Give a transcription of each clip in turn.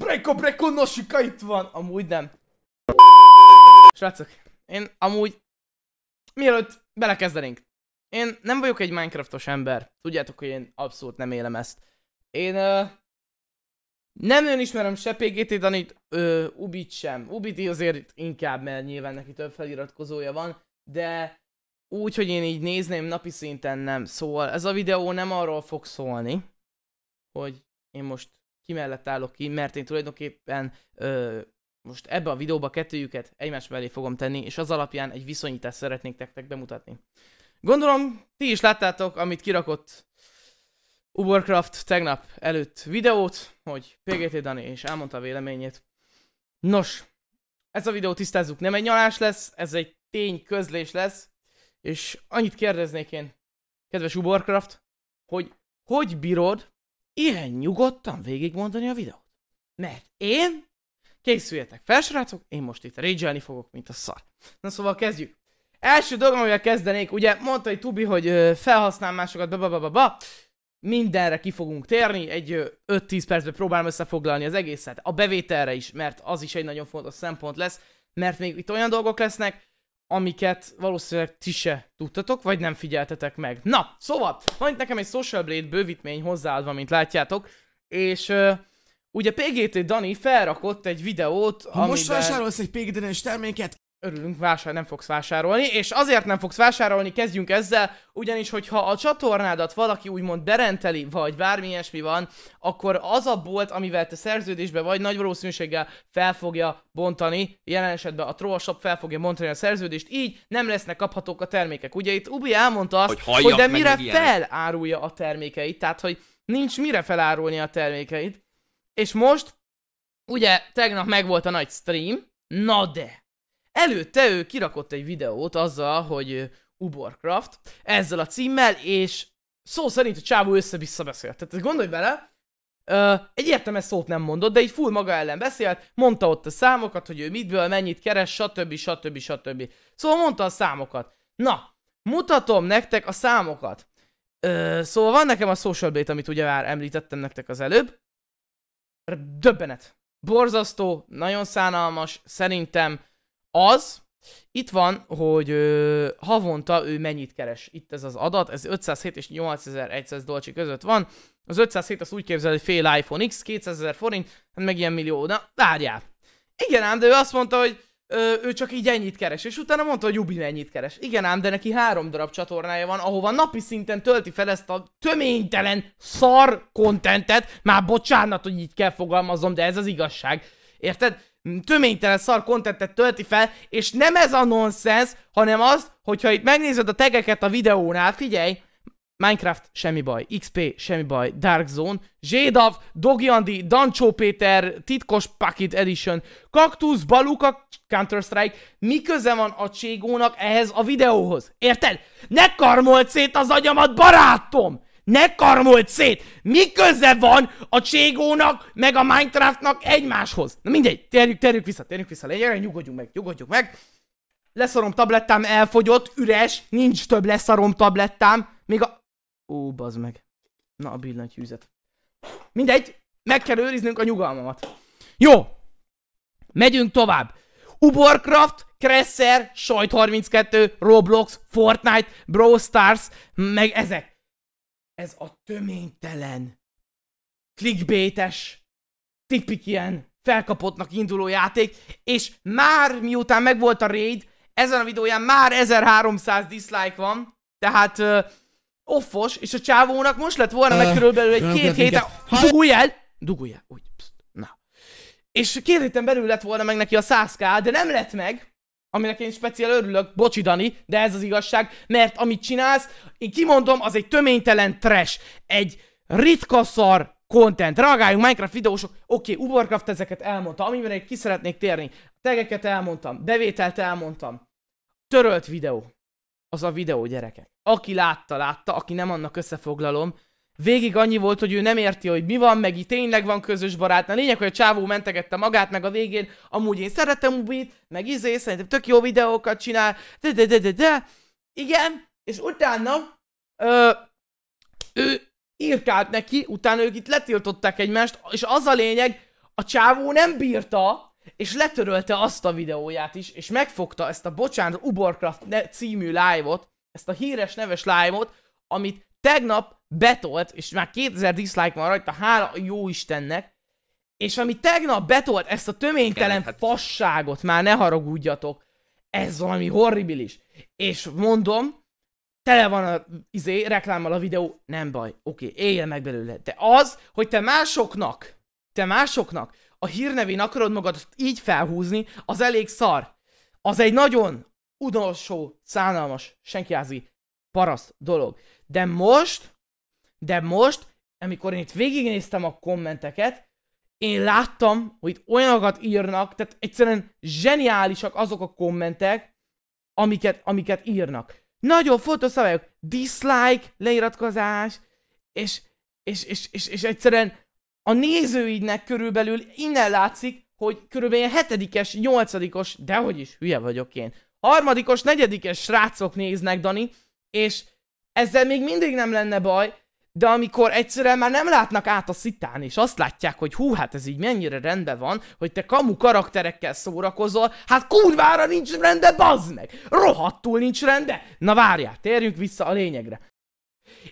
Breko, Breko, nosika itt van! Amúgy nem. Srácok, én amúgy... Mielőtt belekezdenénk. Én nem vagyok egy Minecraftos ember. Tudjátok, hogy én abszolút nem élem ezt. Én... Uh, nem nagyon ismerem se PGT Danit, uh, Ubit sem. Ubit azért inkább, mert nyilván neki több feliratkozója van, de úgy, hogy én így nézném napi szinten nem. Szóval ez a videó nem arról fog szólni, hogy én most ki mellett állok ki, mert én tulajdonképpen ö, most ebbe a videóba kettőjüket egymás mellé fogom tenni, és az alapján egy viszonyítást szeretnék nektek bemutatni. Gondolom, ti is láttátok, amit kirakott Ubercraft tegnap előtt videót, hogy PGT Dani és elmondta a véleményét. Nos, ez a videó tisztázzuk, nem egy nyalás lesz, ez egy tény közlés lesz, és annyit kérdeznék én, kedves Ubercraft, hogy hogy bírod ilyen nyugodtan végigmondani a videót. Mert én, készüljetek fel, srácok, én most itt régyelni fogok, mint a szar. Na szóval kezdjük. Első dolog, amivel kezdenék, ugye mondta egy Tubi, hogy ö, felhasznál másokat, ba, ba, ba, ba, ba. Mindenre ki fogunk térni, egy 5-10 percben próbálom összefoglalni az egészet, a bevételre is, mert az is egy nagyon fontos szempont lesz, mert még itt olyan dolgok lesznek, amiket valószínűleg ti se tudtatok, vagy nem figyeltetek meg. Na, szóval, van itt nekem egy Social Blade bővítmény hozzáadva, mint látjátok, és uh, ugye PGT Dani felrakott egy videót, Most amiben... vásárolsz egy PGT-es terméket, örülünk, vásár, nem fogsz vásárolni, és azért nem fogsz vásárolni, kezdjünk ezzel, ugyanis, hogyha a csatornádat valaki úgymond berenteli, vagy bármi ilyesmi van, akkor az a bolt, amivel te szerződésbe vagy, nagy valószínűséggel fel fogja bontani, jelen esetben a Trollshop fel fogja bontani a szerződést, így nem lesznek kaphatók a termékek. Ugye itt Ubi elmondta azt, hogy, hogy de mire felárulja a termékeit, tehát hogy nincs mire felárulni a termékeit. És most, ugye tegnap megvolt a nagy stream, na de, Előtte ő kirakott egy videót azzal, hogy Uborcraft, ezzel a címmel, és szó szerint a csávó össze-vissza beszélt. Tehát gondolj bele, Uh, egy értelmes szót nem mondott, de így full maga ellen beszélt, mondta ott a számokat, hogy ő mitből mennyit keres, stb. stb. stb. Szóval mondta a számokat. Na, mutatom nektek a számokat. Ö, szóval van nekem a social bait, amit ugye már említettem nektek az előbb. Döbbenet. Borzasztó, nagyon szánalmas, szerintem az, itt van, hogy ö, havonta ő mennyit keres. Itt ez az adat, ez 507 és 8100 dolcsi között van. Az 507 azt úgy képzel, hogy fél iPhone X, 200 ezer forint, hát meg ilyen millió. Na, várjál. Igen ám, de ő azt mondta, hogy ö, ő csak így ennyit keres, és utána mondta, hogy Jubi mennyit keres. Igen ám, de neki három darab csatornája van, ahova napi szinten tölti fel ezt a töménytelen szar kontentet. Már bocsánat, hogy így kell fogalmazom, de ez az igazság. Érted? töménytelen szar kontentet tölti fel, és nem ez a nonsense, hanem az, hogyha itt megnézed a tegeket a videónál, figyelj, Minecraft semmi baj, XP semmi baj, Dark Zone, Zsédav, Dogiandi, Dancsó Péter, Titkos Packet Edition, Kaktusz, Baluka, Counter-Strike, mi köze van a Cségónak ehhez a videóhoz? Érted? Ne karmolt szét az agyamat, barátom! Ne karmolt szét! Mi köze van a Cségónak, meg a Minecraftnak egymáshoz? Na mindegy, térjük, térjük vissza, térjük vissza, legyen, nyugodjunk meg, nyugodjunk meg. Leszarom tablettám elfogyott, üres, nincs több leszarom tablettám, még a... Ó, bazd meg. Na, a billentyűzet. Mindegy, meg kell őriznünk a nyugalmamat. Jó, megyünk tovább. Uborcraft, Cresser, Sajt32, Roblox, Fortnite, Brawl Stars, meg ezek ez a töménytelen, klikbétes, tipik ilyen felkapottnak induló játék, és már miután megvolt a raid, ezen a videóján már 1300 dislike van, tehát uh, offos, és a csávónak most lett volna meg körülbelül egy két hét Dugulj el! Dugulj el! Úgy, pszt, na. És két héten belül lett volna meg neki a 100k, de nem lett meg, aminek én speciál örülök, bocsidani, de ez az igazság, mert amit csinálsz, én kimondom, az egy töménytelen trash, egy ritka szar content. Reagáljunk Minecraft videósok, oké, okay, Ubercraft ezeket elmondta, amiben egy ki szeretnék térni. tegeket elmondtam, bevételt elmondtam. Törölt videó. Az a videó, gyerekek. Aki látta, látta, aki nem annak összefoglalom, végig annyi volt, hogy ő nem érti, hogy mi van, meg itt tényleg van közös barát. Na lényeg, hogy a csávó mentegette magát, meg a végén, amúgy én szeretem Ubit, meg izé, szerintem tök jó videókat csinál, de de de de de. Igen, és utána ö, ő írkált neki, utána ők itt letiltották egymást, és az a lényeg, a csávó nem bírta, és letörölte azt a videóját is, és megfogta ezt a bocsánat, Uborcraft ne- című live-ot, ezt a híres neves live-ot, amit tegnap betolt, és már 2000 dislike van rajta, hála a jó Istennek, és ami tegnap betolt ezt a töménytelen hát... fasságot, már ne haragudjatok, ez valami horribilis. És mondom, tele van a izé, reklámmal a videó, nem baj, oké, okay, éljen meg belőle. De az, hogy te másoknak, te másoknak a hírnevén akarod magad így felhúzni, az elég szar. Az egy nagyon udolsó, szánalmas, senkiázi paraszt dolog. De most de most, amikor én itt végignéztem a kommenteket, én láttam, hogy olyanokat írnak, tehát egyszerűen zseniálisak azok a kommentek, amiket, amiket írnak. Nagyon fontos szabályok, dislike, leiratkozás, és, és, és, és, és egyszerűen a nézőidnek körülbelül innen látszik, hogy körülbelül ilyen hetedikes, nyolcadikos, dehogy is hülye vagyok én, harmadikos, negyedikes srácok néznek, Dani, és ezzel még mindig nem lenne baj, de amikor egyszerűen már nem látnak át a szitán, és azt látják, hogy hú, hát ez így mennyire rendben van, hogy te kamu karakterekkel szórakozol, hát kurvára nincs rende, bazd meg! Rohadtul nincs rende Na várjál, térjünk vissza a lényegre.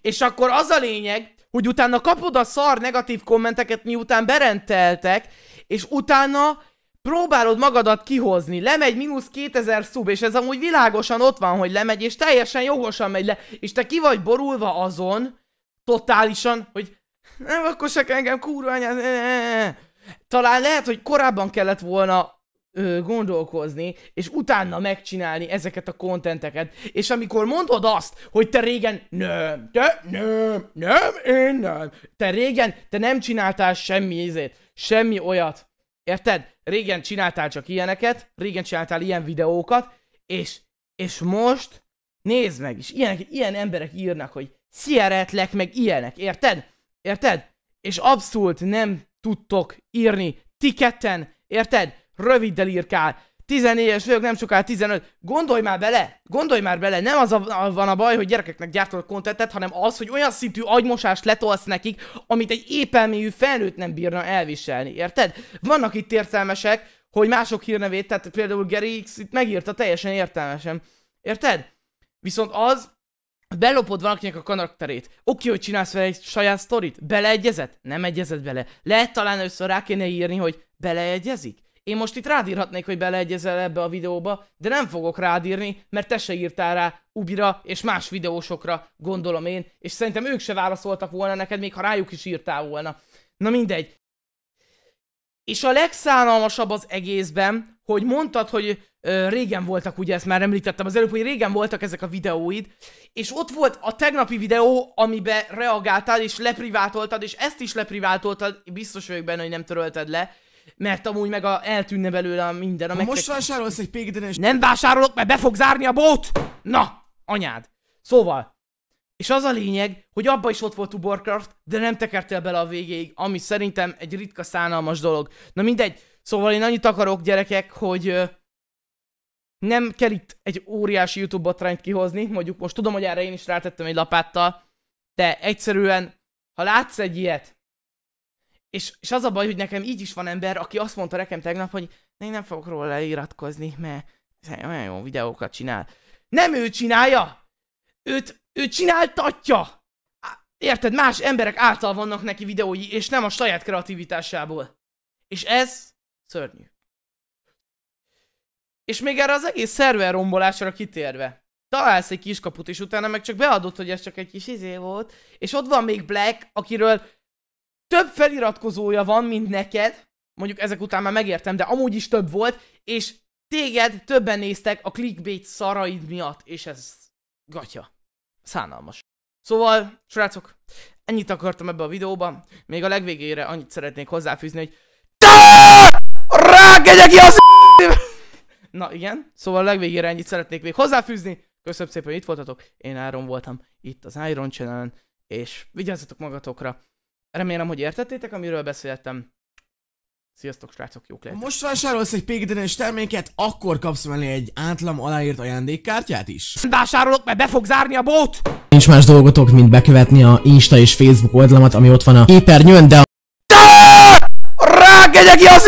És akkor az a lényeg, hogy utána kapod a szar negatív kommenteket, miután berenteltek, és utána próbálod magadat kihozni, lemegy mínusz 2000 szub, és ez amúgy világosan ott van, hogy lemegy, és teljesen jogosan megy le, és te ki vagy borulva azon, totálisan, hogy nem se engem, kurva anyád, talán lehet, hogy korábban kellett volna ö, gondolkozni, és utána megcsinálni ezeket a kontenteket, és amikor mondod azt, hogy te régen nem, te nem, nem, én nem, te régen, te nem csináltál semmi izét, semmi olyat, érted? Régen csináltál csak ilyeneket, régen csináltál ilyen videókat, és, és most, nézd meg, és ilyen, ilyen emberek írnak, hogy szieretlek, meg ilyenek, érted? Érted? És abszolút nem tudtok írni, tiketten, érted? Röviddel írkál, 14-es vagyok, nem soká 15. Gondolj már bele, gondolj már bele, nem az a, a, van a baj, hogy gyerekeknek gyártod a kontentet, hanem az, hogy olyan szintű agymosást letolsz nekik, amit egy épelmű felnőtt nem bírna elviselni, érted? Vannak itt értelmesek, hogy mások hírnevét, tehát például Gary X itt megírta teljesen értelmesen, érted? Viszont az, Belopod valakinek a karakterét. Oké, hogy csinálsz vele egy saját sztorit. Beleegyezett? Nem egyezett bele. Lehet talán először rá kéne írni, hogy beleegyezik? Én most itt rádírhatnék, hogy beleegyezel ebbe a videóba, de nem fogok rádírni, mert te se írtál rá Ubira és más videósokra, gondolom én, és szerintem ők se válaszoltak volna neked, még ha rájuk is írtál volna. Na mindegy, és a legszánalmasabb az egészben, hogy mondtad, hogy ö, régen voltak, ugye ezt már említettem az előbb, hogy régen voltak ezek a videóid, és ott volt a tegnapi videó, amibe reagáltál és leprivátoltad, és ezt is leprivátoltad, biztos vagyok benne, hogy nem törölted le, mert amúgy meg a, eltűnne belőle a minden. A ha most vásárolsz egy pégdenes... Nem vásárolok, mert be fog zárni a bót! Na, anyád! Szóval, és az a lényeg, hogy abba is ott volt a Warcraft, de nem tekertél bele a végéig, ami szerintem egy ritka szánalmas dolog. Na mindegy, szóval én annyit akarok, gyerekek, hogy nem kell itt egy óriási YouTube botrányt kihozni, mondjuk most tudom, hogy erre én is rátettem egy lapáttal, de egyszerűen, ha látsz egy ilyet, és, és az a baj, hogy nekem így is van ember, aki azt mondta nekem tegnap, hogy én nem fogok róla leiratkozni, mert olyan jó videókat csinál. Nem ő csinálja! Őt ő csináltatja! Érted, más emberek által vannak neki videói, és nem a saját kreativitásából. És ez szörnyű. És még erre az egész szerver rombolásra kitérve. Találsz egy kiskaput, és utána meg csak beadott, hogy ez csak egy kis izé volt. És ott van még Black, akiről több feliratkozója van, mint neked. Mondjuk ezek után már megértem, de amúgy is több volt. És téged többen néztek a clickbait szaraid miatt, és ez gatya szánalmas. Szóval, srácok, ennyit akartam ebbe a videóba. Még a legvégére annyit szeretnék hozzáfűzni, hogy Rákegyek ki az Na igen, szóval a legvégére ennyit szeretnék még hozzáfűzni. Köszönöm szépen, hogy itt voltatok. Én Áron voltam itt az Iron channel és vigyázzatok magatokra. Remélem, hogy értettétek, amiről beszéltem. Sziasztok, srácok, jók lehet. Most vásárolsz egy pékdönös terméket, akkor kapsz mellé egy átlam aláírt ajándékkártyát is. Vásárolok, mert be fog zárni a bót! Nincs más dolgotok, mint bekövetni a Insta és Facebook oldalamat, ami ott van a képernyőn, de a... Rágegyek az